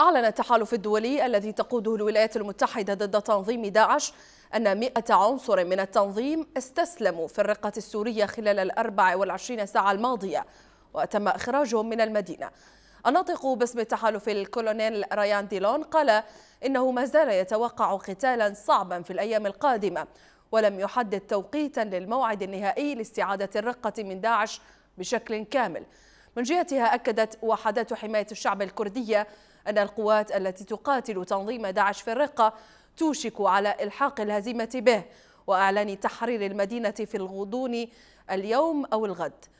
أعلن التحالف الدولي الذي تقوده الولايات المتحدة ضد تنظيم داعش أن 100 عنصر من التنظيم استسلموا في الرقة السورية خلال ال 24 ساعة الماضية وتم إخراجهم من المدينة الناطق باسم التحالف الكولونيل ريان ديلون قال إنه ما زال يتوقع قتالا صعبا في الأيام القادمة ولم يحدد توقيتا للموعد النهائي لاستعادة الرقة من داعش بشكل كامل من جهتها أكدت وحدات حماية الشعب الكردية أن القوات التي تقاتل تنظيم داعش في الرقة توشك على إلحاق الهزيمة به وإعلان تحرير المدينة في الغضون اليوم أو الغد